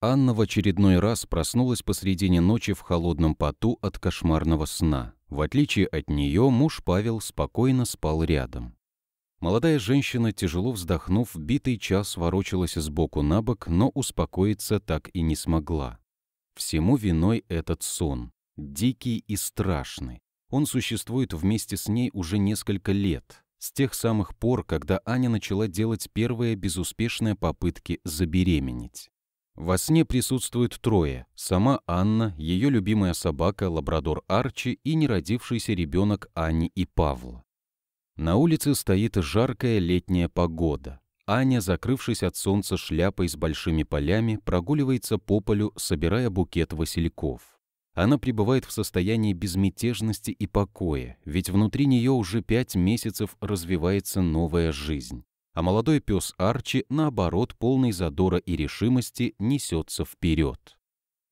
Анна в очередной раз проснулась посредине ночи в холодном поту от кошмарного сна. В отличие от нее, муж Павел спокойно спал рядом. Молодая женщина, тяжело вздохнув, битый час ворочалась сбоку на бок, но успокоиться так и не смогла. Всему виной этот сон. Дикий и страшный. Он существует вместе с ней уже несколько лет. С тех самых пор, когда Аня начала делать первые безуспешные попытки забеременеть. Во сне присутствуют трое – сама Анна, ее любимая собака, лабрадор Арчи и неродившийся ребенок Ани и Павла. На улице стоит жаркая летняя погода. Аня, закрывшись от солнца шляпой с большими полями, прогуливается по полю, собирая букет васильков. Она пребывает в состоянии безмятежности и покоя, ведь внутри нее уже пять месяцев развивается новая жизнь а молодой пес Арчи, наоборот, полный задора и решимости, несется вперед.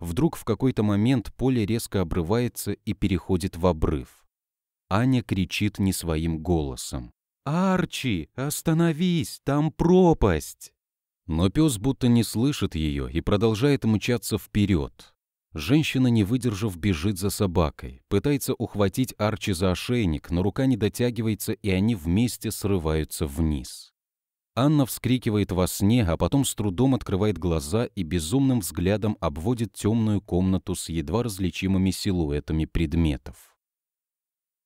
Вдруг в какой-то момент поле резко обрывается и переходит в обрыв. Аня кричит не своим голосом. «Арчи, остановись, там пропасть!» Но пес будто не слышит ее и продолжает мчаться вперед. Женщина, не выдержав, бежит за собакой, пытается ухватить Арчи за ошейник, но рука не дотягивается, и они вместе срываются вниз. Анна вскрикивает во сне, а потом с трудом открывает глаза и безумным взглядом обводит темную комнату с едва различимыми силуэтами предметов.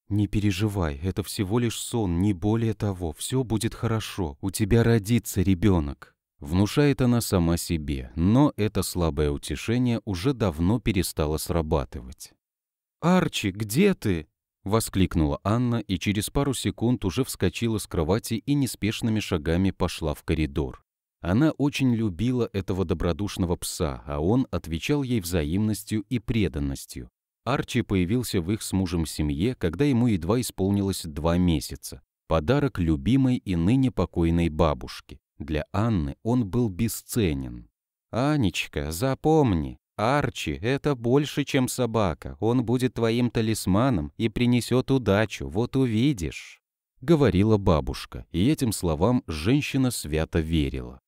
«Не переживай, это всего лишь сон, не более того. Все будет хорошо, у тебя родится ребенок», Внушает она сама себе, но это слабое утешение уже давно перестало срабатывать. «Арчи, где ты?» — воскликнула Анна и через пару секунд уже вскочила с кровати и неспешными шагами пошла в коридор. Она очень любила этого добродушного пса, а он отвечал ей взаимностью и преданностью. Арчи появился в их с мужем семье, когда ему едва исполнилось два месяца. Подарок любимой и ныне покойной бабушки. Для Анны он был бесценен. «Анечка, запомни, Арчи — это больше, чем собака. Он будет твоим талисманом и принесет удачу, вот увидишь», — говорила бабушка, и этим словам женщина свято верила.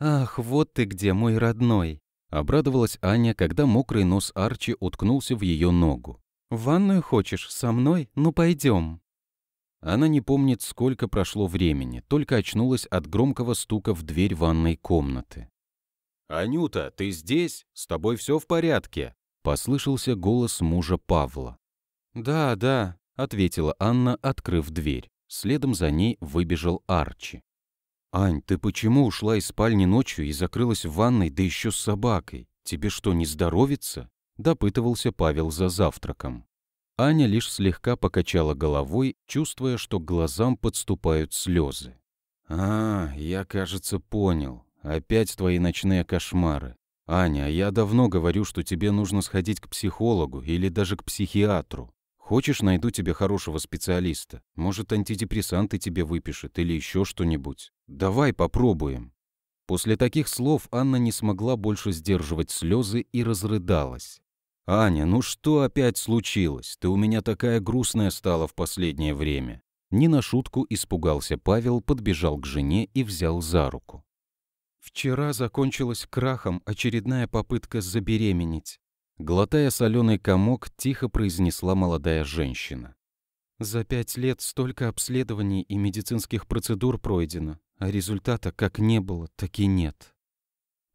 «Ах, вот ты где, мой родной!» — обрадовалась Аня, когда мокрый нос Арчи уткнулся в ее ногу. «В ванную хочешь? Со мной? Ну, пойдем. Она не помнит, сколько прошло времени, только очнулась от громкого стука в дверь ванной комнаты. «Анюта, ты здесь? С тобой все в порядке?» — послышался голос мужа Павла. «Да, да», — ответила Анна, открыв дверь. Следом за ней выбежал Арчи. «Ань, ты почему ушла из спальни ночью и закрылась в ванной, да еще с собакой? Тебе что, не здоровится?» — допытывался Павел за завтраком. Аня лишь слегка покачала головой, чувствуя, что к глазам подступают слезы. «А, я, кажется, понял. Опять твои ночные кошмары. Аня, я давно говорю, что тебе нужно сходить к психологу или даже к психиатру. Хочешь, найду тебе хорошего специалиста. Может, антидепрессанты тебе выпишет или еще что-нибудь. Давай попробуем». После таких слов Анна не смогла больше сдерживать слезы и разрыдалась. «Аня, ну что опять случилось? Ты у меня такая грустная стала в последнее время». Не на шутку испугался Павел, подбежал к жене и взял за руку. Вчера закончилась крахом очередная попытка забеременеть. Глотая соленый комок, тихо произнесла молодая женщина. «За пять лет столько обследований и медицинских процедур пройдено, а результата как не было, так и нет».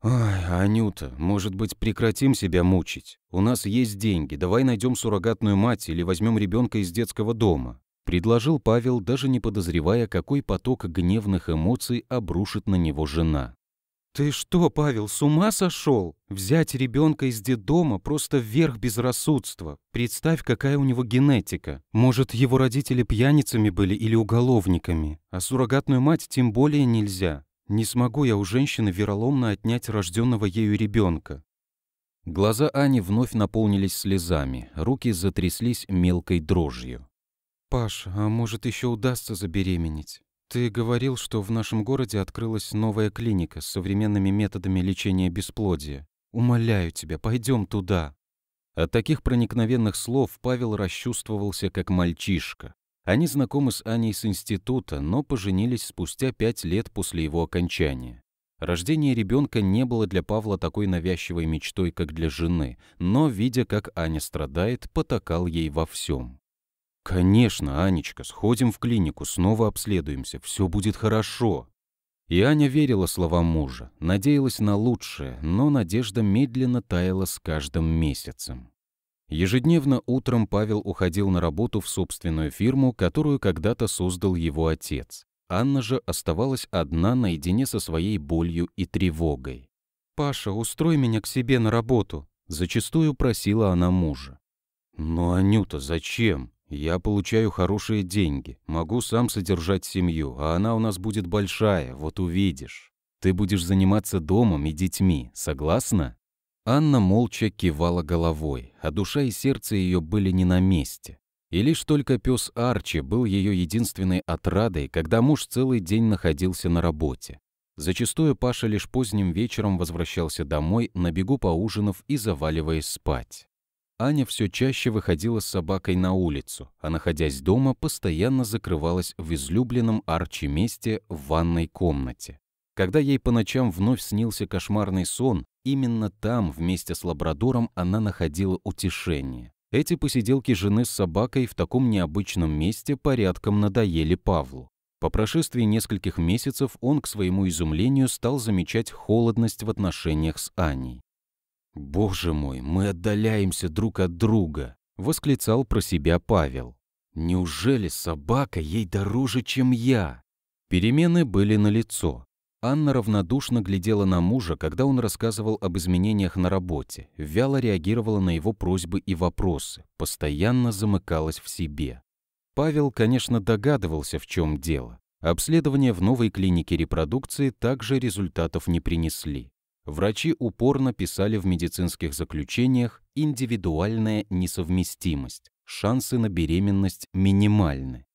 «Ой, Анюта, может быть, прекратим себя мучить? У нас есть деньги, давай найдем суррогатную мать или возьмем ребенка из детского дома», предложил Павел, даже не подозревая, какой поток гневных эмоций обрушит на него жена. «Ты что, Павел, с ума сошел? Взять ребенка из детдома просто вверх безрассудства. Представь, какая у него генетика. Может, его родители пьяницами были или уголовниками. А суррогатную мать тем более нельзя. Не смогу я у женщины вероломно отнять рожденного ею ребенка. Глаза Ани вновь наполнились слезами, руки затряслись мелкой дрожью. «Паш, а может, еще удастся забеременеть? «Ты говорил, что в нашем городе открылась новая клиника с современными методами лечения бесплодия. Умоляю тебя, пойдем туда». От таких проникновенных слов Павел расчувствовался как мальчишка. Они знакомы с Аней с института, но поженились спустя пять лет после его окончания. Рождение ребенка не было для Павла такой навязчивой мечтой, как для жены, но, видя, как Аня страдает, потакал ей во всем. «Конечно, Анечка, сходим в клинику, снова обследуемся, все будет хорошо». И Аня верила словам мужа, надеялась на лучшее, но надежда медленно таяла с каждым месяцем. Ежедневно утром Павел уходил на работу в собственную фирму, которую когда-то создал его отец. Анна же оставалась одна наедине со своей болью и тревогой. «Паша, устрой меня к себе на работу», — зачастую просила она мужа. «Но, Анюта, зачем?» Я получаю хорошие деньги, могу сам содержать семью, а она у нас будет большая, вот увидишь. Ты будешь заниматься домом и детьми, согласна?» Анна молча кивала головой, а душа и сердце ее были не на месте. И лишь только пес Арчи был ее единственной отрадой, когда муж целый день находился на работе. Зачастую Паша лишь поздним вечером возвращался домой, на бегу поужинав и заваливаясь спать. Аня все чаще выходила с собакой на улицу, а находясь дома, постоянно закрывалась в излюбленном Арчи месте в ванной комнате. Когда ей по ночам вновь снился кошмарный сон, именно там вместе с лабрадором она находила утешение. Эти посиделки жены с собакой в таком необычном месте порядком надоели Павлу. По прошествии нескольких месяцев он, к своему изумлению, стал замечать холодность в отношениях с Аней. «Боже мой, мы отдаляемся друг от друга!» — восклицал про себя Павел. «Неужели собака ей дороже, чем я?» Перемены были налицо. Анна равнодушно глядела на мужа, когда он рассказывал об изменениях на работе, вяло реагировала на его просьбы и вопросы, постоянно замыкалась в себе. Павел, конечно, догадывался, в чем дело. Обследования в новой клинике репродукции также результатов не принесли врачи упорно писали в медицинских заключениях индивидуальная несовместимость, шансы на беременность минимальны.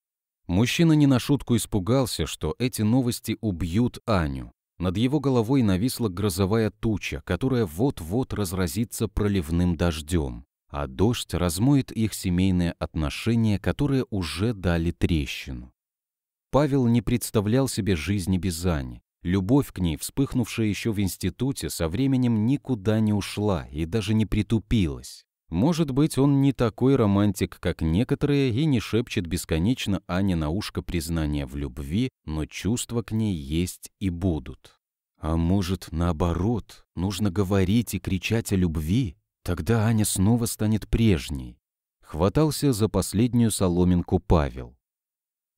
Мужчина не на шутку испугался, что эти новости убьют Аню. Над его головой нависла грозовая туча, которая вот-вот разразится проливным дождем, а дождь размоет их семейные отношения, которые уже дали трещину. Павел не представлял себе жизни без Ани. Любовь к ней, вспыхнувшая еще в институте, со временем никуда не ушла и даже не притупилась. Может быть, он не такой романтик, как некоторые, и не шепчет бесконечно Ане на ушко признания в любви, но чувства к ней есть и будут. А может, наоборот, нужно говорить и кричать о любви? Тогда Аня снова станет прежней. Хватался за последнюю соломинку Павел.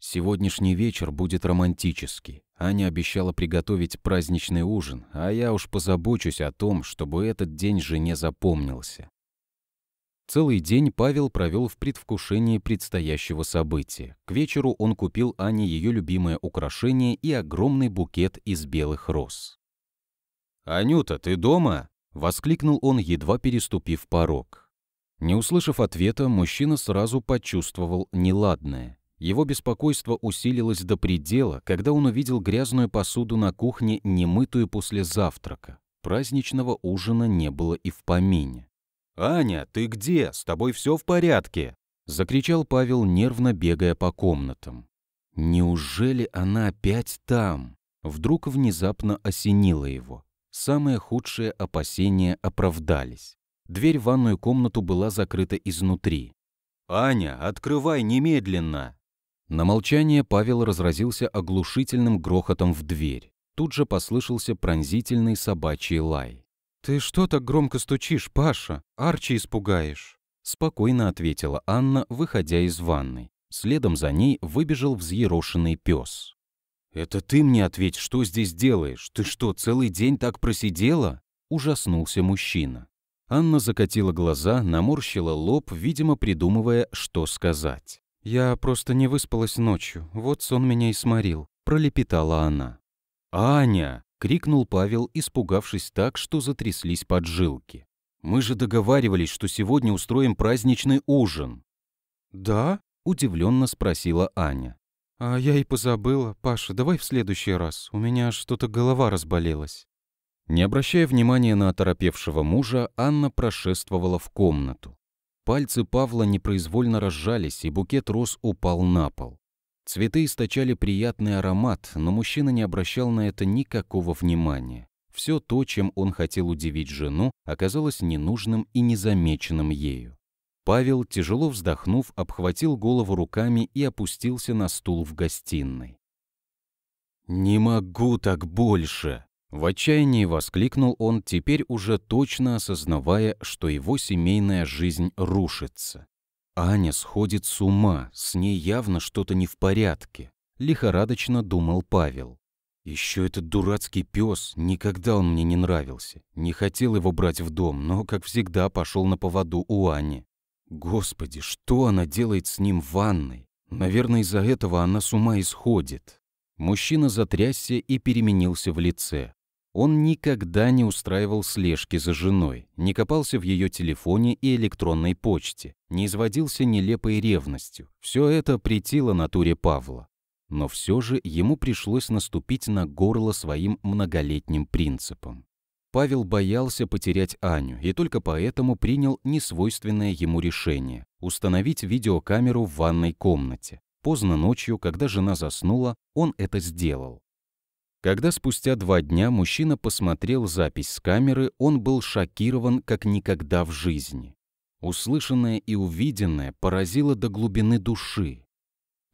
Сегодняшний вечер будет романтический. Аня обещала приготовить праздничный ужин, а я уж позабочусь о том, чтобы этот день жене запомнился. Целый день Павел провел в предвкушении предстоящего события. К вечеру он купил Ане ее любимое украшение и огромный букет из белых роз. «Анюта, ты дома?» — воскликнул он, едва переступив порог. Не услышав ответа, мужчина сразу почувствовал неладное. Его беспокойство усилилось до предела, когда он увидел грязную посуду на кухне, немытую после завтрака. Праздничного ужина не было и в помине. «Аня, ты где? С тобой все в порядке?» — закричал Павел, нервно бегая по комнатам. «Неужели она опять там?» Вдруг внезапно осенило его. Самые худшие опасения оправдались. Дверь в ванную комнату была закрыта изнутри. «Аня, открывай немедленно!» На молчание Павел разразился оглушительным грохотом в дверь. Тут же послышался пронзительный собачий лай. «Ты что так громко стучишь, Паша? Арчи испугаешь!» Спокойно ответила Анна, выходя из ванной. Следом за ней выбежал взъерошенный пес. «Это ты мне ответь, что здесь делаешь? Ты что, целый день так просидела?» Ужаснулся мужчина. Анна закатила глаза, наморщила лоб, видимо, придумывая, что сказать. «Я просто не выспалась ночью, вот сон меня и сморил», — пролепетала она. «Аня!» — крикнул Павел, испугавшись так, что затряслись поджилки. «Мы же договаривались, что сегодня устроим праздничный ужин». «Да?» — удивленно спросила Аня. «А я и позабыла. Паша, давай в следующий раз. У меня что-то голова разболелась». Не обращая внимания на оторопевшего мужа, Анна прошествовала в комнату. Пальцы Павла непроизвольно разжались, и букет роз упал на пол. Цветы источали приятный аромат, но мужчина не обращал на это никакого внимания. Все то, чем он хотел удивить жену, оказалось ненужным и незамеченным ею. Павел, тяжело вздохнув, обхватил голову руками и опустился на стул в гостиной. «Не могу так больше!» В отчаянии воскликнул он, теперь уже точно осознавая, что его семейная жизнь рушится. Аня сходит с ума, с ней явно что-то не в порядке, лихорадочно думал Павел. Еще этот дурацкий пес, никогда он мне не нравился. Не хотел его брать в дом, но, как всегда, пошел на поводу у Ани. Господи, что она делает с ним в ванной? Наверное, из-за этого она с ума исходит. Мужчина затрясся и переменился в лице. Он никогда не устраивал слежки за женой, не копался в ее телефоне и электронной почте, не изводился нелепой ревностью. Все это претило натуре Павла. Но все же ему пришлось наступить на горло своим многолетним принципам. Павел боялся потерять Аню и только поэтому принял несвойственное ему решение – установить видеокамеру в ванной комнате. Поздно ночью, когда жена заснула, он это сделал. Когда спустя два дня мужчина посмотрел запись с камеры, он был шокирован как никогда в жизни. Услышанное и увиденное поразило до глубины души.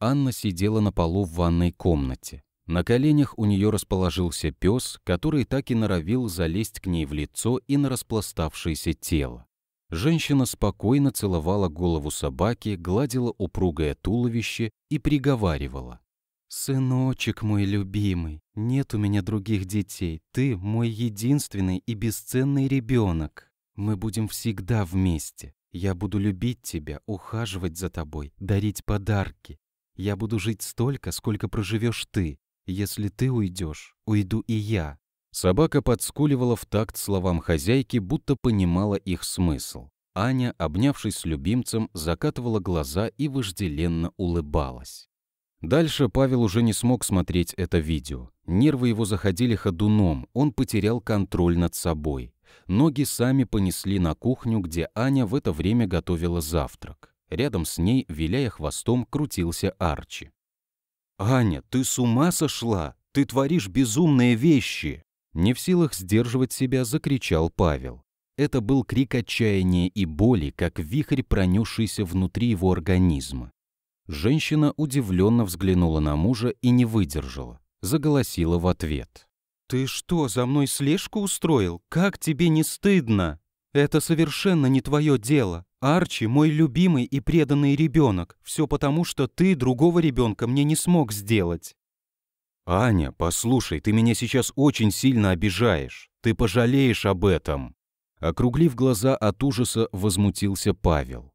Анна сидела на полу в ванной комнате. На коленях у нее расположился пес, который так и норовил залезть к ней в лицо и на распластавшееся тело. Женщина спокойно целовала голову собаки, гладила упругое туловище и приговаривала. «Сыночек мой любимый, нет у меня других детей. Ты мой единственный и бесценный ребенок. Мы будем всегда вместе. Я буду любить тебя, ухаживать за тобой, дарить подарки. Я буду жить столько, сколько проживешь ты. Если ты уйдешь, уйду и я». Собака подскуливала в такт словам хозяйки, будто понимала их смысл. Аня, обнявшись с любимцем, закатывала глаза и вожделенно улыбалась. Дальше Павел уже не смог смотреть это видео. Нервы его заходили ходуном, он потерял контроль над собой. Ноги сами понесли на кухню, где Аня в это время готовила завтрак. Рядом с ней, виляя хвостом, крутился Арчи. «Аня, ты с ума сошла? Ты творишь безумные вещи!» Не в силах сдерживать себя, закричал Павел. Это был крик отчаяния и боли, как вихрь, пронесшийся внутри его организма. Женщина удивленно взглянула на мужа и не выдержала, заголосила в ответ. «Ты что, за мной слежку устроил? Как тебе не стыдно? Это совершенно не твое дело. Арчи – мой любимый и преданный ребенок. Все потому, что ты другого ребенка мне не смог сделать». «Аня, послушай, ты меня сейчас очень сильно обижаешь. Ты пожалеешь об этом». Округлив глаза от ужаса, возмутился Павел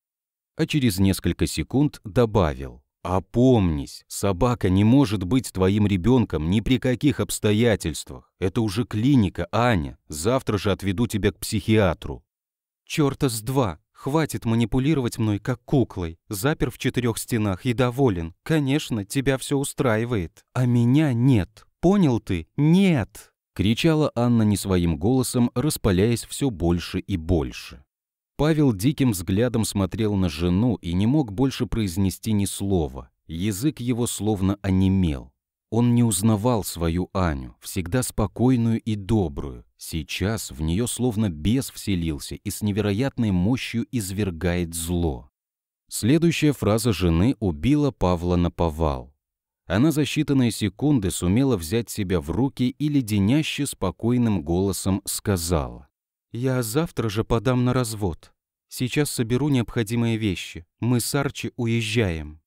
а через несколько секунд добавил. «Опомнись, собака не может быть твоим ребенком ни при каких обстоятельствах. Это уже клиника, Аня. Завтра же отведу тебя к психиатру». «Чёрта с два! Хватит манипулировать мной как куклой. Запер в четырех стенах и доволен. Конечно, тебя все устраивает. А меня нет. Понял ты? Нет!» Кричала Анна не своим голосом, распаляясь все больше и больше. Павел диким взглядом смотрел на жену и не мог больше произнести ни слова. Язык его словно онемел. Он не узнавал свою Аню, всегда спокойную и добрую. Сейчас в нее словно бес вселился и с невероятной мощью извергает зло. Следующая фраза жены убила Павла на повал. Она за считанные секунды сумела взять себя в руки и леденяще спокойным голосом сказала. «Я завтра же подам на развод. Сейчас соберу необходимые вещи. Мы с Арчи уезжаем».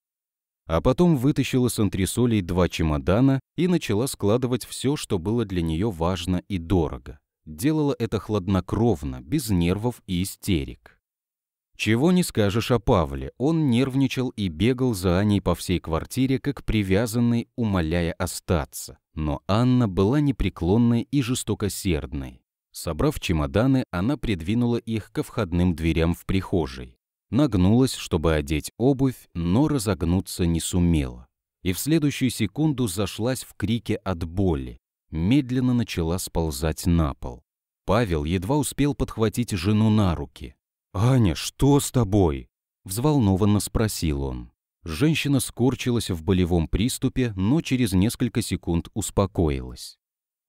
А потом вытащила с антресолей два чемодана и начала складывать все, что было для нее важно и дорого. Делала это хладнокровно, без нервов и истерик. Чего не скажешь о Павле, он нервничал и бегал за Аней по всей квартире, как привязанный, умоляя остаться. Но Анна была непреклонной и жестокосердной. Собрав чемоданы, она придвинула их ко входным дверям в прихожей. Нагнулась, чтобы одеть обувь, но разогнуться не сумела. И в следующую секунду зашлась в крике от боли. Медленно начала сползать на пол. Павел едва успел подхватить жену на руки. «Аня, что с тобой?» – взволнованно спросил он. Женщина скорчилась в болевом приступе, но через несколько секунд успокоилась.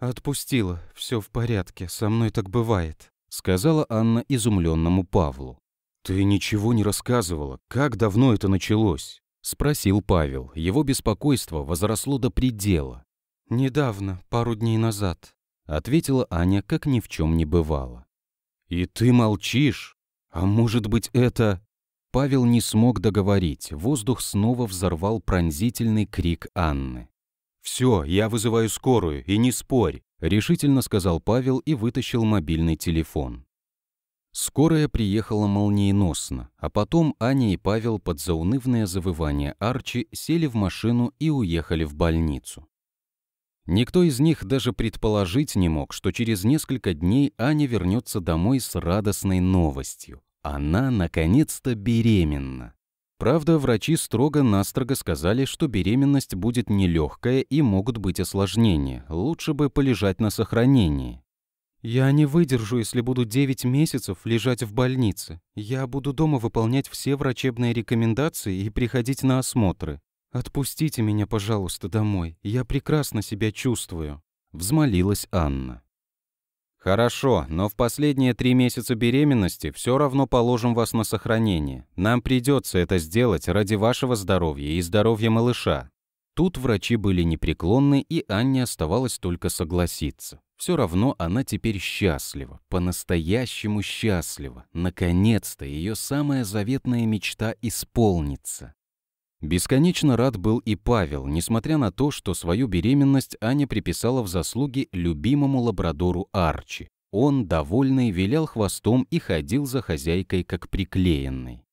«Отпустила, все в порядке, со мной так бывает», — сказала Анна изумленному Павлу. «Ты ничего не рассказывала, как давно это началось?» — спросил Павел. Его беспокойство возросло до предела. «Недавно, пару дней назад», — ответила Аня, как ни в чем не бывало. «И ты молчишь? А может быть, это...» Павел не смог договорить, воздух снова взорвал пронзительный крик Анны. «Все, я вызываю скорую, и не спорь», — решительно сказал Павел и вытащил мобильный телефон. Скорая приехала молниеносно, а потом Аня и Павел под заунывное завывание Арчи сели в машину и уехали в больницу. Никто из них даже предположить не мог, что через несколько дней Аня вернется домой с радостной новостью. Она, наконец-то, беременна. Правда, врачи строго-настрого сказали, что беременность будет нелегкая и могут быть осложнения. Лучше бы полежать на сохранении. «Я не выдержу, если буду 9 месяцев лежать в больнице. Я буду дома выполнять все врачебные рекомендации и приходить на осмотры. Отпустите меня, пожалуйста, домой. Я прекрасно себя чувствую», — взмолилась Анна. «Хорошо, но в последние три месяца беременности все равно положим вас на сохранение. Нам придется это сделать ради вашего здоровья и здоровья малыша». Тут врачи были непреклонны, и Анне оставалось только согласиться. Все равно она теперь счастлива, по-настоящему счастлива. Наконец-то ее самая заветная мечта исполнится. Бесконечно рад был и Павел, несмотря на то, что свою беременность Аня приписала в заслуги любимому лабрадору Арчи. Он, довольный, вилял хвостом и ходил за хозяйкой, как приклеенный.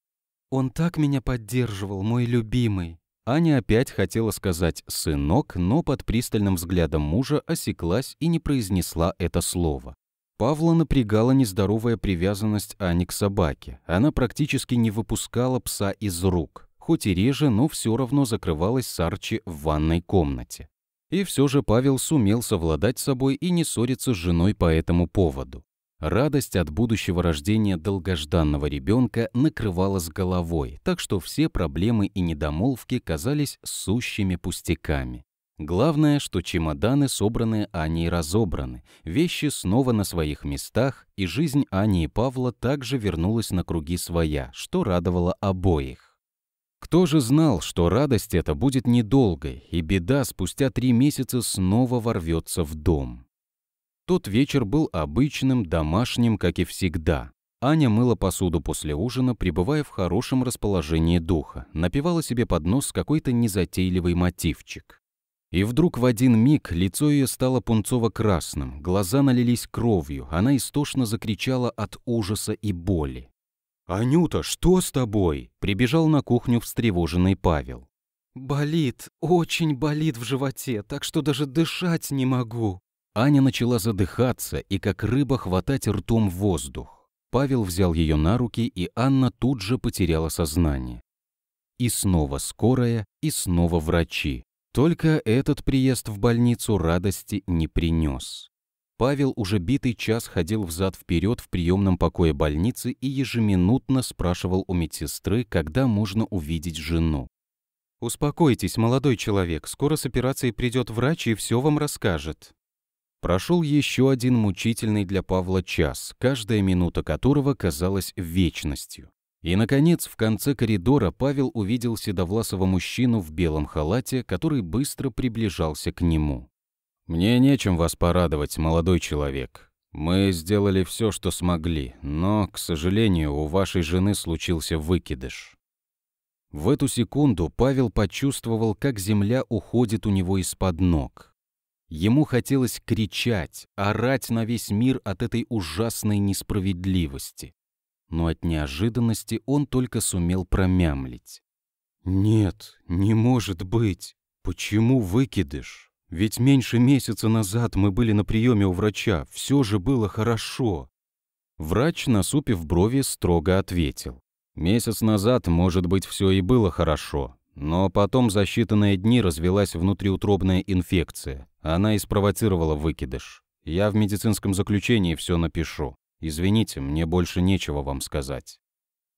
«Он так меня поддерживал, мой любимый!» Аня опять хотела сказать «сынок», но под пристальным взглядом мужа осеклась и не произнесла это слово. Павла напрягала нездоровая привязанность Ани к собаке. Она практически не выпускала пса из рук хоть и реже, но все равно закрывалась сарчи в ванной комнате. И все же Павел сумел совладать собой и не ссориться с женой по этому поводу. Радость от будущего рождения долгожданного ребенка накрывала с головой, так что все проблемы и недомолвки казались сущими пустяками. Главное, что чемоданы собраны Аней разобраны, вещи снова на своих местах, и жизнь Ани и Павла также вернулась на круги своя, что радовало обоих. Кто же знал, что радость эта будет недолгой, и беда спустя три месяца снова ворвется в дом? Тот вечер был обычным, домашним, как и всегда. Аня мыла посуду после ужина, пребывая в хорошем расположении духа, напевала себе под нос какой-то незатейливый мотивчик. И вдруг в один миг лицо ее стало пунцово-красным, глаза налились кровью, она истошно закричала от ужаса и боли. «Анюта, что с тобой?» – прибежал на кухню встревоженный Павел. «Болит, очень болит в животе, так что даже дышать не могу». Аня начала задыхаться и как рыба хватать ртом воздух. Павел взял ее на руки, и Анна тут же потеряла сознание. И снова скорая, и снова врачи. Только этот приезд в больницу радости не принес. Павел уже битый час ходил взад-вперед в приемном покое больницы и ежеминутно спрашивал у медсестры, когда можно увидеть жену. «Успокойтесь, молодой человек, скоро с операцией придет врач и все вам расскажет». Прошел еще один мучительный для Павла час, каждая минута которого казалась вечностью. И, наконец, в конце коридора Павел увидел седовласого мужчину в белом халате, который быстро приближался к нему. «Мне нечем вас порадовать, молодой человек. Мы сделали все, что смогли, но, к сожалению, у вашей жены случился выкидыш». В эту секунду Павел почувствовал, как земля уходит у него из-под ног. Ему хотелось кричать, орать на весь мир от этой ужасной несправедливости. Но от неожиданности он только сумел промямлить. «Нет, не может быть! Почему выкидыш?» Ведь меньше месяца назад мы были на приеме у врача, все же было хорошо. Врач, насупив брови, строго ответил. Месяц назад, может быть, все и было хорошо, но потом за считанные дни развелась внутриутробная инфекция. Она и спровоцировала выкидыш. Я в медицинском заключении все напишу. Извините, мне больше нечего вам сказать.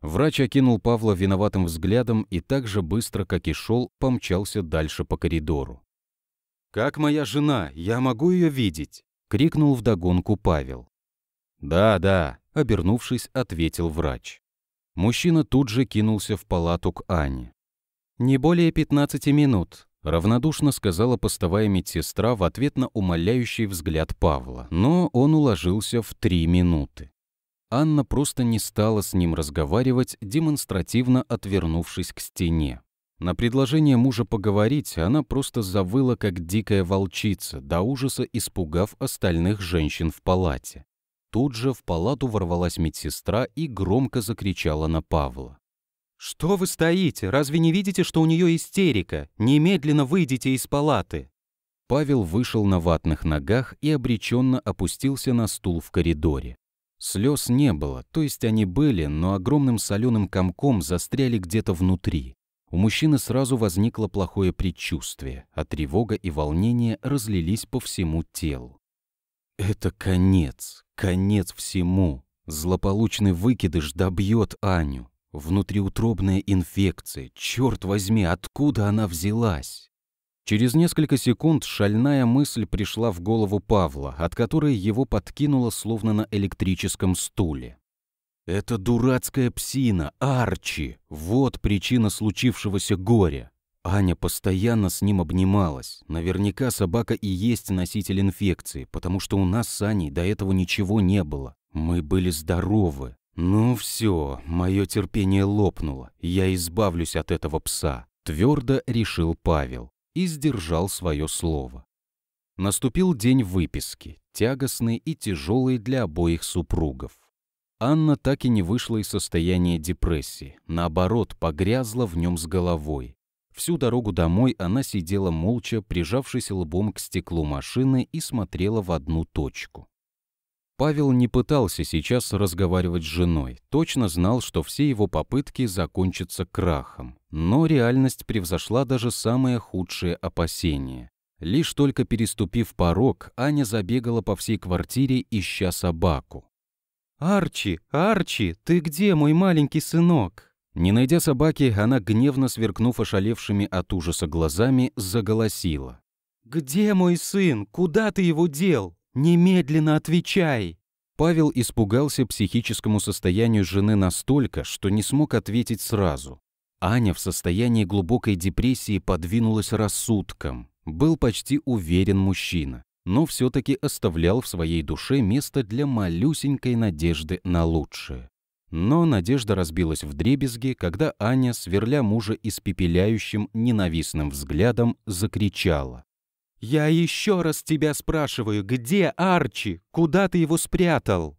Врач окинул Павла виноватым взглядом и так же быстро, как и шел, помчался дальше по коридору. «Как моя жена? Я могу ее видеть?» — крикнул вдогонку Павел. «Да, да», — обернувшись, ответил врач. Мужчина тут же кинулся в палату к Ане. «Не более 15 минут», — равнодушно сказала постовая медсестра в ответ на умоляющий взгляд Павла, но он уложился в три минуты. Анна просто не стала с ним разговаривать, демонстративно отвернувшись к стене. На предложение мужа поговорить она просто завыла, как дикая волчица, до ужаса испугав остальных женщин в палате. Тут же в палату ворвалась медсестра и громко закричала на Павла. «Что вы стоите? Разве не видите, что у нее истерика? Немедленно выйдите из палаты!» Павел вышел на ватных ногах и обреченно опустился на стул в коридоре. Слез не было, то есть они были, но огромным соленым комком застряли где-то внутри. У мужчины сразу возникло плохое предчувствие, а тревога и волнение разлились по всему телу. «Это конец, конец всему!» Злополучный выкидыш добьет Аню. Внутриутробная инфекция. Черт возьми, откуда она взялась? Через несколько секунд шальная мысль пришла в голову Павла, от которой его подкинуло словно на электрическом стуле. Это дурацкая псина, Арчи. Вот причина случившегося горя. Аня постоянно с ним обнималась. Наверняка собака и есть носитель инфекции, потому что у нас с Аней до этого ничего не было. Мы были здоровы. Ну все, мое терпение лопнуло. Я избавлюсь от этого пса. Твердо решил Павел и сдержал свое слово. Наступил день выписки, тягостный и тяжелый для обоих супругов. Анна так и не вышла из состояния депрессии, наоборот, погрязла в нем с головой. Всю дорогу домой она сидела молча, прижавшись лбом к стеклу машины и смотрела в одну точку. Павел не пытался сейчас разговаривать с женой, точно знал, что все его попытки закончатся крахом. Но реальность превзошла даже самые худшие опасения. Лишь только переступив порог, Аня забегала по всей квартире, ища собаку. «Арчи! Арчи! Ты где, мой маленький сынок?» Не найдя собаки, она, гневно сверкнув ошалевшими от ужаса глазами, заголосила. «Где мой сын? Куда ты его дел? Немедленно отвечай!» Павел испугался психическому состоянию жены настолько, что не смог ответить сразу. Аня в состоянии глубокой депрессии подвинулась рассудком. Был почти уверен мужчина но все-таки оставлял в своей душе место для малюсенькой надежды на лучшее. Но надежда разбилась вдребезги, когда Аня, сверля мужа испепеляющим, ненавистным взглядом, закричала. «Я еще раз тебя спрашиваю, где Арчи? Куда ты его спрятал?»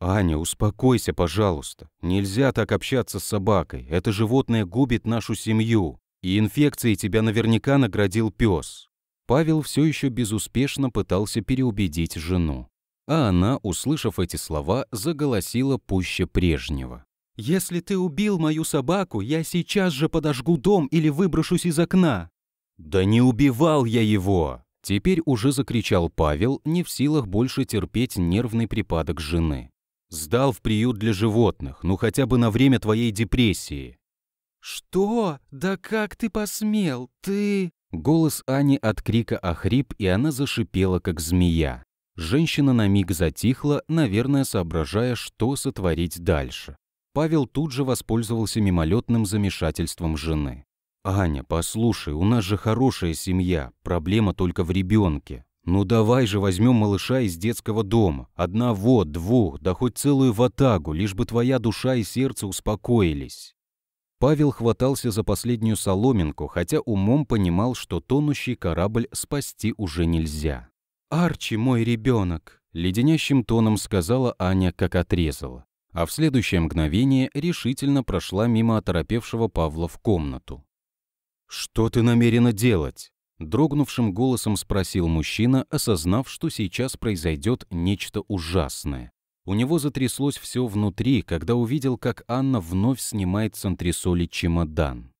«Аня, успокойся, пожалуйста. Нельзя так общаться с собакой. Это животное губит нашу семью. И инфекцией тебя наверняка наградил пес. Павел все еще безуспешно пытался переубедить жену. А она, услышав эти слова, заголосила пуще прежнего. «Если ты убил мою собаку, я сейчас же подожгу дом или выброшусь из окна!» «Да не убивал я его!» Теперь уже закричал Павел, не в силах больше терпеть нервный припадок жены. «Сдал в приют для животных, ну хотя бы на время твоей депрессии!» «Что? Да как ты посмел? Ты...» Голос Ани от крика охрип, и она зашипела, как змея. Женщина на миг затихла, наверное, соображая, что сотворить дальше. Павел тут же воспользовался мимолетным замешательством жены. «Аня, послушай, у нас же хорошая семья, проблема только в ребенке. Ну давай же возьмем малыша из детского дома. Одного, двух, да хоть целую ватагу, лишь бы твоя душа и сердце успокоились». Павел хватался за последнюю соломинку, хотя умом понимал, что тонущий корабль спасти уже нельзя. «Арчи, мой ребенок!» — леденящим тоном сказала Аня, как отрезала. А в следующее мгновение решительно прошла мимо оторопевшего Павла в комнату. «Что ты намерена делать?» — дрогнувшим голосом спросил мужчина, осознав, что сейчас произойдет нечто ужасное. У него затряслось все внутри, когда увидел, как Анна вновь снимает с антресоли чемодан.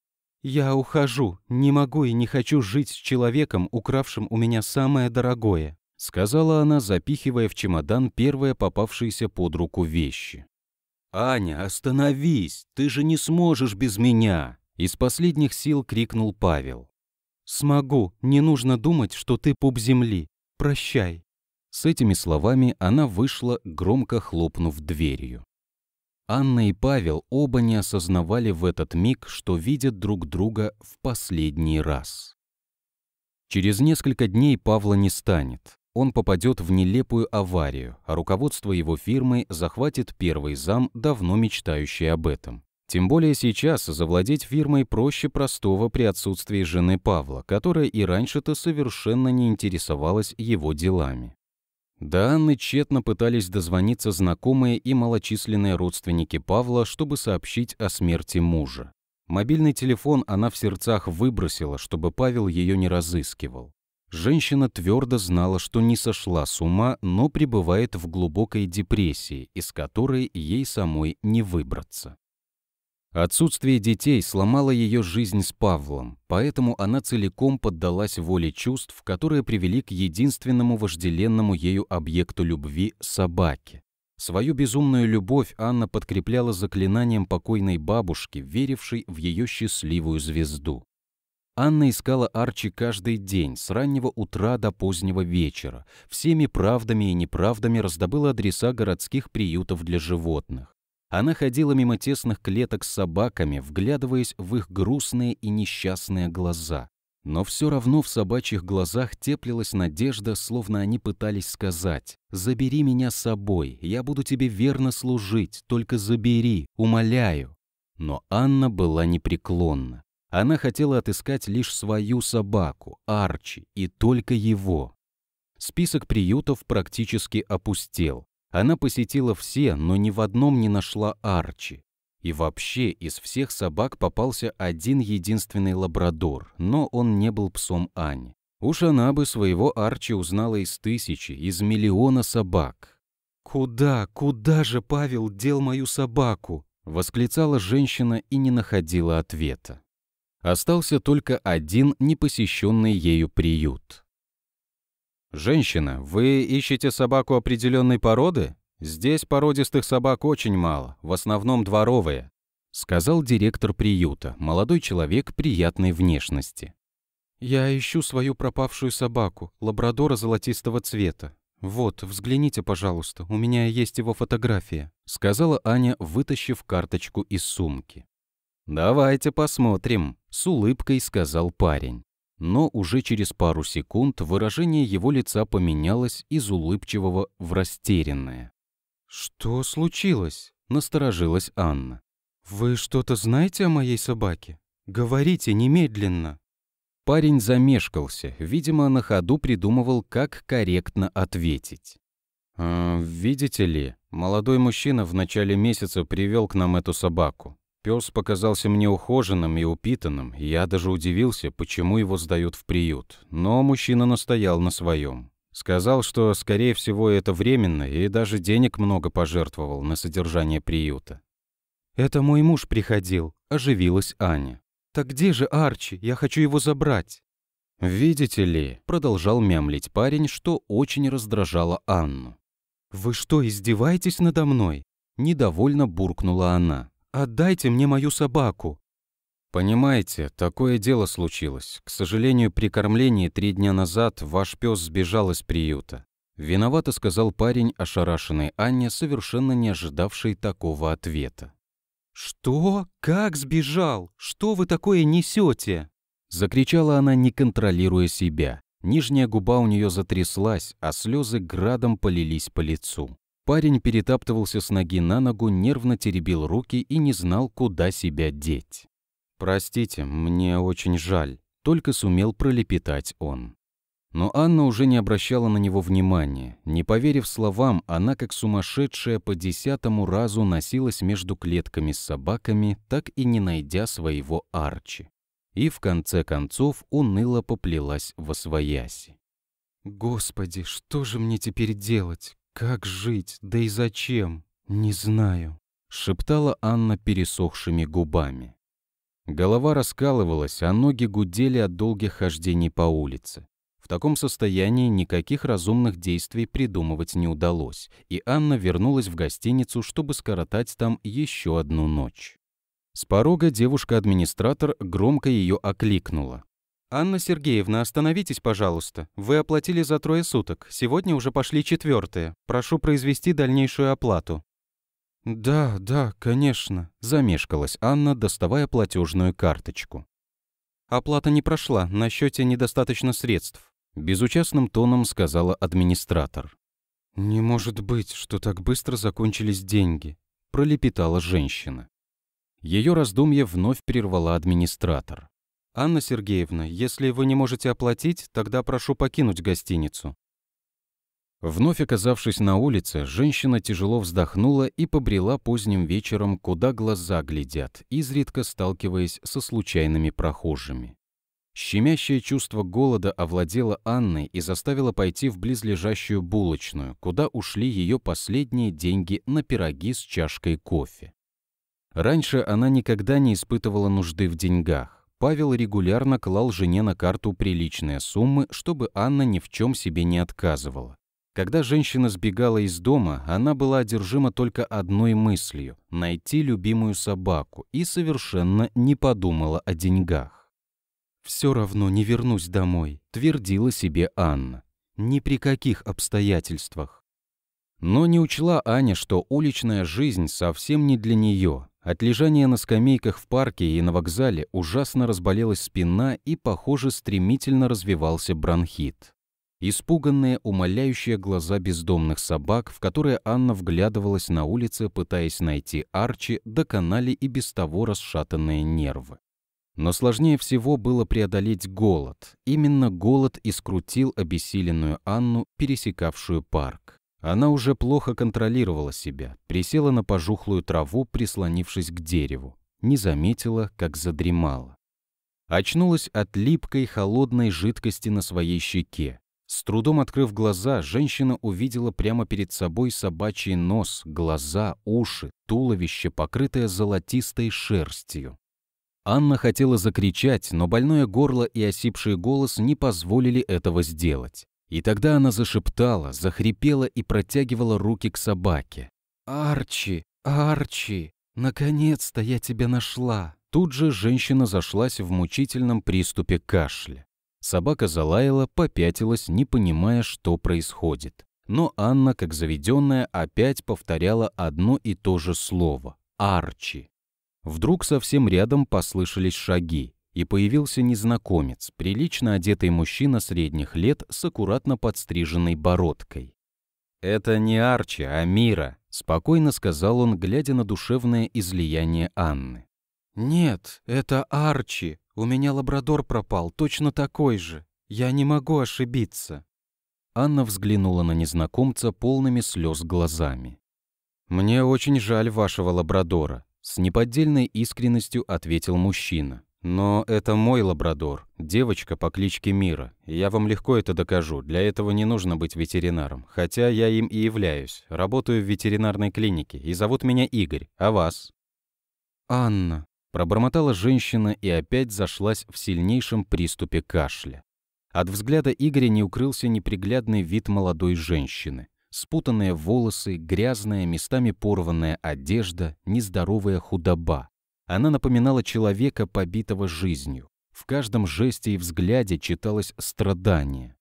«Я ухожу. Не могу и не хочу жить с человеком, укравшим у меня самое дорогое», сказала она, запихивая в чемодан первые попавшиеся под руку вещи. «Аня, остановись! Ты же не сможешь без меня!» Из последних сил крикнул Павел. «Смогу. Не нужно думать, что ты пуп земли. Прощай». С этими словами она вышла, громко хлопнув дверью. Анна и Павел оба не осознавали в этот миг, что видят друг друга в последний раз. Через несколько дней Павла не станет. Он попадет в нелепую аварию, а руководство его фирмы захватит первый зам, давно мечтающий об этом. Тем более сейчас завладеть фирмой проще простого при отсутствии жены Павла, которая и раньше-то совершенно не интересовалась его делами. До Анны тщетно пытались дозвониться знакомые и малочисленные родственники Павла, чтобы сообщить о смерти мужа. Мобильный телефон она в сердцах выбросила, чтобы Павел ее не разыскивал. Женщина твердо знала, что не сошла с ума, но пребывает в глубокой депрессии, из которой ей самой не выбраться. Отсутствие детей сломало ее жизнь с Павлом, поэтому она целиком поддалась воле чувств, которые привели к единственному вожделенному ею объекту любви – собаке. Свою безумную любовь Анна подкрепляла заклинанием покойной бабушки, верившей в ее счастливую звезду. Анна искала Арчи каждый день, с раннего утра до позднего вечера. Всеми правдами и неправдами раздобыла адреса городских приютов для животных. Она ходила мимо тесных клеток с собаками, вглядываясь в их грустные и несчастные глаза. Но все равно в собачьих глазах теплилась надежда, словно они пытались сказать «Забери меня с собой, я буду тебе верно служить, только забери, умоляю». Но Анна была непреклонна. Она хотела отыскать лишь свою собаку, Арчи, и только его. Список приютов практически опустел. Она посетила все, но ни в одном не нашла Арчи. И вообще из всех собак попался один единственный лабрадор, но он не был псом Ани. Уж она бы своего Арчи узнала из тысячи, из миллиона собак. «Куда, куда же Павел дел мою собаку?» — восклицала женщина и не находила ответа. Остался только один непосещенный ею приют. «Женщина, вы ищете собаку определенной породы? Здесь породистых собак очень мало, в основном дворовые», сказал директор приюта, молодой человек приятной внешности. «Я ищу свою пропавшую собаку, лабрадора золотистого цвета. Вот, взгляните, пожалуйста, у меня есть его фотография», сказала Аня, вытащив карточку из сумки. «Давайте посмотрим», — с улыбкой сказал парень но уже через пару секунд выражение его лица поменялось из улыбчивого в растерянное. «Что случилось?» – насторожилась Анна. «Вы что-то знаете о моей собаке? Говорите немедленно!» Парень замешкался, видимо, на ходу придумывал, как корректно ответить. «Эм, «Видите ли, молодой мужчина в начале месяца привел к нам эту собаку. Пёс показался мне ухоженным и упитанным, и я даже удивился, почему его сдают в приют. Но мужчина настоял на своем. Сказал, что, скорее всего, это временно, и даже денег много пожертвовал на содержание приюта. «Это мой муж приходил», – оживилась Аня. «Так где же Арчи? Я хочу его забрать». «Видите ли», – продолжал мямлить парень, что очень раздражало Анну. «Вы что, издеваетесь надо мной?» – недовольно буркнула она. Отдайте мне мою собаку!» «Понимаете, такое дело случилось. К сожалению, при кормлении три дня назад ваш пес сбежал из приюта. Виновато сказал парень, ошарашенный Анне, совершенно не ожидавший такого ответа. «Что? Как сбежал? Что вы такое несете?» Закричала она, не контролируя себя. Нижняя губа у нее затряслась, а слезы градом полились по лицу. Парень перетаптывался с ноги на ногу, нервно теребил руки и не знал, куда себя деть. «Простите, мне очень жаль», — только сумел пролепетать он. Но Анна уже не обращала на него внимания. Не поверив словам, она, как сумасшедшая, по десятому разу носилась между клетками с собаками, так и не найдя своего Арчи. И, в конце концов, уныло поплелась во свояси. «Господи, что же мне теперь делать? Как жить, да и зачем, не знаю, шептала Анна пересохшими губами. Голова раскалывалась, а ноги гудели от долгих хождений по улице. В таком состоянии никаких разумных действий придумывать не удалось, и Анна вернулась в гостиницу, чтобы скоротать там еще одну ночь. С порога девушка-администратор громко ее окликнула. «Анна Сергеевна, остановитесь, пожалуйста. Вы оплатили за трое суток. Сегодня уже пошли четвертые. Прошу произвести дальнейшую оплату». «Да, да, конечно», – замешкалась Анна, доставая платежную карточку. «Оплата не прошла, на счете недостаточно средств», – безучастным тоном сказала администратор. «Не может быть, что так быстро закончились деньги», – пролепетала женщина. Ее раздумье вновь прервала администратор. «Анна Сергеевна, если вы не можете оплатить, тогда прошу покинуть гостиницу». Вновь оказавшись на улице, женщина тяжело вздохнула и побрела поздним вечером, куда глаза глядят, изредка сталкиваясь со случайными прохожими. Щемящее чувство голода овладело Анной и заставило пойти в близлежащую булочную, куда ушли ее последние деньги на пироги с чашкой кофе. Раньше она никогда не испытывала нужды в деньгах. Павел регулярно клал жене на карту приличные суммы, чтобы Анна ни в чем себе не отказывала. Когда женщина сбегала из дома, она была одержима только одной мыслью – найти любимую собаку и совершенно не подумала о деньгах. «Все равно не вернусь домой», – твердила себе Анна. «Ни при каких обстоятельствах». Но не учла Аня, что уличная жизнь совсем не для нее. От лежания на скамейках в парке и на вокзале ужасно разболелась спина и, похоже, стремительно развивался бронхит. Испуганные, умоляющие глаза бездомных собак, в которые Анна вглядывалась на улице, пытаясь найти Арчи, доконали и без того расшатанные нервы. Но сложнее всего было преодолеть голод. Именно голод и скрутил обессиленную Анну, пересекавшую парк. Она уже плохо контролировала себя, присела на пожухлую траву, прислонившись к дереву, не заметила, как задремала. Очнулась от липкой, холодной жидкости на своей щеке. С трудом открыв глаза, женщина увидела прямо перед собой собачий нос, глаза, уши, туловище, покрытое золотистой шерстью. Анна хотела закричать, но больное горло и осипший голос не позволили этого сделать. И тогда она зашептала, захрипела и протягивала руки к собаке. «Арчи! Арчи! Наконец-то я тебя нашла!» Тут же женщина зашлась в мучительном приступе кашля. Собака залаяла, попятилась, не понимая, что происходит. Но Анна, как заведенная, опять повторяла одно и то же слово — «Арчи». Вдруг совсем рядом послышались шаги и появился незнакомец, прилично одетый мужчина средних лет с аккуратно подстриженной бородкой. «Это не Арчи, а Мира», — спокойно сказал он, глядя на душевное излияние Анны. «Нет, это Арчи. У меня лабрадор пропал, точно такой же. Я не могу ошибиться». Анна взглянула на незнакомца полными слез глазами. «Мне очень жаль вашего лабрадора», — с неподдельной искренностью ответил мужчина. «Но это мой лабрадор, девочка по кличке Мира. Я вам легко это докажу, для этого не нужно быть ветеринаром. Хотя я им и являюсь. Работаю в ветеринарной клинике, и зовут меня Игорь, а вас?» «Анна», – пробормотала женщина и опять зашлась в сильнейшем приступе кашля. От взгляда Игоря не укрылся неприглядный вид молодой женщины. Спутанные волосы, грязная, местами порванная одежда, нездоровая худоба. Она напоминала человека, побитого жизнью. В каждом жесте и взгляде читалось страдание.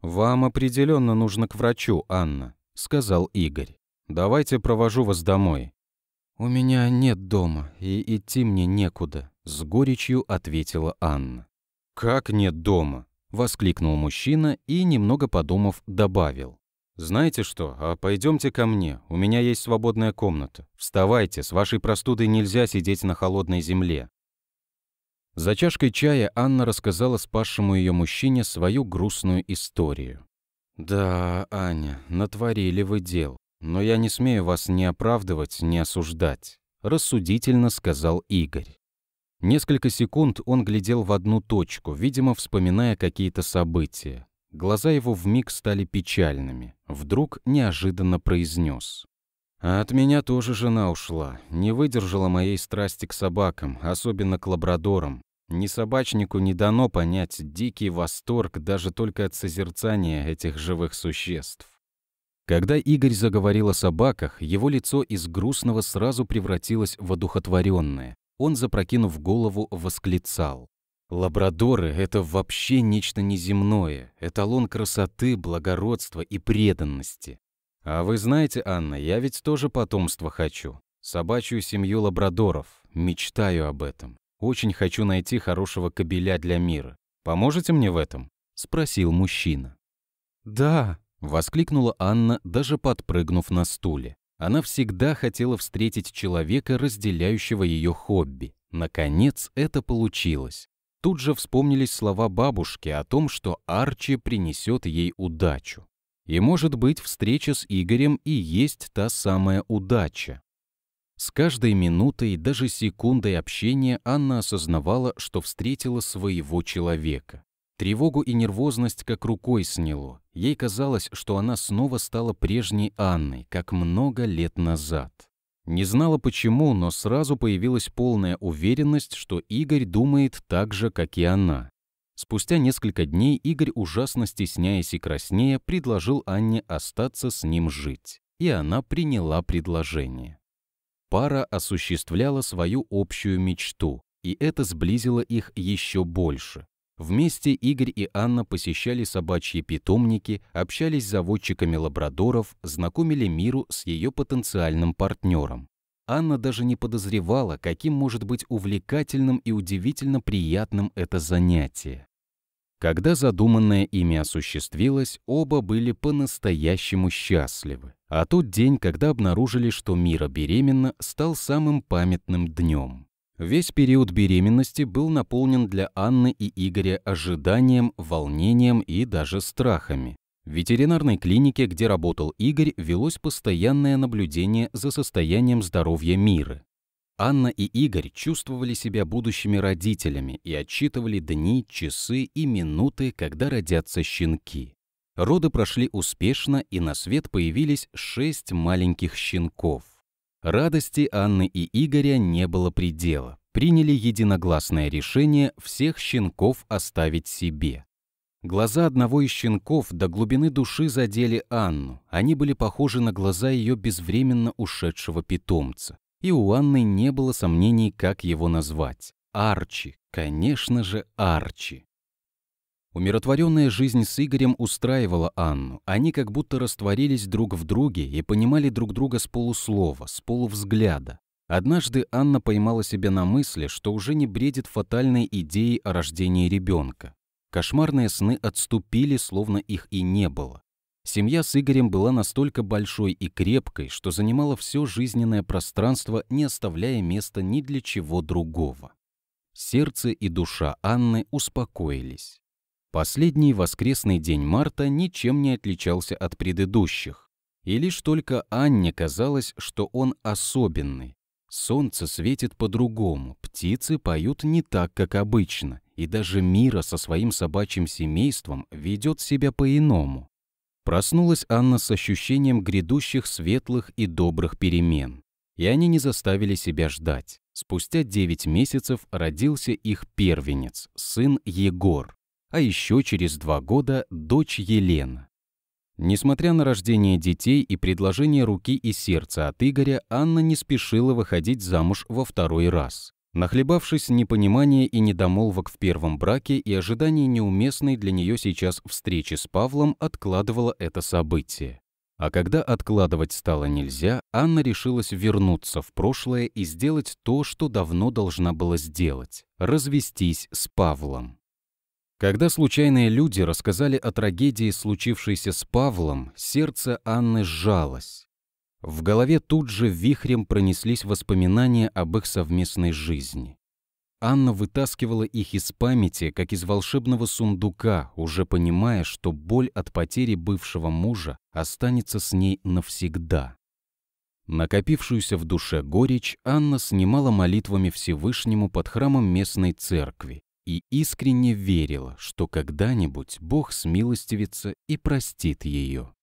«Вам определенно нужно к врачу, Анна», — сказал Игорь. «Давайте провожу вас домой». «У меня нет дома, и идти мне некуда», — с горечью ответила Анна. «Как нет дома?» — воскликнул мужчина и, немного подумав, добавил. «Знаете что, а пойдемте ко мне, у меня есть свободная комната. Вставайте, с вашей простудой нельзя сидеть на холодной земле». За чашкой чая Анна рассказала спасшему ее мужчине свою грустную историю. «Да, Аня, натворили вы дел, но я не смею вас ни оправдывать, ни осуждать», – рассудительно сказал Игорь. Несколько секунд он глядел в одну точку, видимо, вспоминая какие-то события. Глаза его вмиг стали печальными. Вдруг неожиданно произнес. «А от меня тоже жена ушла. Не выдержала моей страсти к собакам, особенно к лабрадорам. Ни собачнику не дано понять дикий восторг даже только от созерцания этих живых существ». Когда Игорь заговорил о собаках, его лицо из грустного сразу превратилось в одухотворенное. Он, запрокинув голову, восклицал. Лабрадоры — это вообще нечто неземное, эталон красоты, благородства и преданности. А вы знаете, Анна, я ведь тоже потомство хочу. Собачью семью лабрадоров. Мечтаю об этом. Очень хочу найти хорошего кобеля для мира. Поможете мне в этом? Спросил мужчина. Да, воскликнула Анна, даже подпрыгнув на стуле. Она всегда хотела встретить человека, разделяющего ее хобби. Наконец это получилось. Тут же вспомнились слова бабушки о том, что Арчи принесет ей удачу. И, может быть, встреча с Игорем и есть та самая удача. С каждой минутой, даже секундой общения Анна осознавала, что встретила своего человека. Тревогу и нервозность как рукой сняло. Ей казалось, что она снова стала прежней Анной, как много лет назад. Не знала почему, но сразу появилась полная уверенность, что Игорь думает так же, как и она. Спустя несколько дней Игорь, ужасно стесняясь и краснея, предложил Анне остаться с ним жить, и она приняла предложение. Пара осуществляла свою общую мечту, и это сблизило их еще больше. Вместе Игорь и Анна посещали собачьи питомники, общались с заводчиками лабрадоров, знакомили Миру с ее потенциальным партнером. Анна даже не подозревала, каким может быть увлекательным и удивительно приятным это занятие. Когда задуманное ими осуществилось, оба были по-настоящему счастливы. А тот день, когда обнаружили, что Мира беременна, стал самым памятным днем. Весь период беременности был наполнен для Анны и Игоря ожиданием, волнением и даже страхами. В ветеринарной клинике, где работал Игорь, велось постоянное наблюдение за состоянием здоровья Миры. Анна и Игорь чувствовали себя будущими родителями и отчитывали дни, часы и минуты, когда родятся щенки. Роды прошли успешно, и на свет появились шесть маленьких щенков. Радости Анны и Игоря не было предела. Приняли единогласное решение всех щенков оставить себе. Глаза одного из щенков до глубины души задели Анну. Они были похожи на глаза ее безвременно ушедшего питомца. И у Анны не было сомнений, как его назвать. Арчи. Конечно же, Арчи. Умиротворенная жизнь с Игорем устраивала Анну. Они как будто растворились друг в друге и понимали друг друга с полуслова, с полувзгляда. Однажды Анна поймала себя на мысли, что уже не бредит фатальной идеей о рождении ребенка. Кошмарные сны отступили, словно их и не было. Семья с Игорем была настолько большой и крепкой, что занимала все жизненное пространство, не оставляя места ни для чего другого. Сердце и душа Анны успокоились. Последний воскресный день марта ничем не отличался от предыдущих. И лишь только Анне казалось, что он особенный. Солнце светит по-другому, птицы поют не так, как обычно, и даже Мира со своим собачьим семейством ведет себя по-иному. Проснулась Анна с ощущением грядущих светлых и добрых перемен. И они не заставили себя ждать. Спустя девять месяцев родился их первенец, сын Егор а еще через два года дочь Елена. Несмотря на рождение детей и предложение руки и сердца от Игоря, Анна не спешила выходить замуж во второй раз. Нахлебавшись непонимания и недомолвок в первом браке и ожидание неуместной для нее сейчас встречи с Павлом, откладывала это событие. А когда откладывать стало нельзя, Анна решилась вернуться в прошлое и сделать то, что давно должна была сделать – развестись с Павлом. Когда случайные люди рассказали о трагедии, случившейся с Павлом, сердце Анны сжалось. В голове тут же вихрем пронеслись воспоминания об их совместной жизни. Анна вытаскивала их из памяти, как из волшебного сундука, уже понимая, что боль от потери бывшего мужа останется с ней навсегда. Накопившуюся в душе горечь Анна снимала молитвами Всевышнему под храмом местной церкви, и искренне верила, что когда-нибудь Бог смилостивится и простит ее.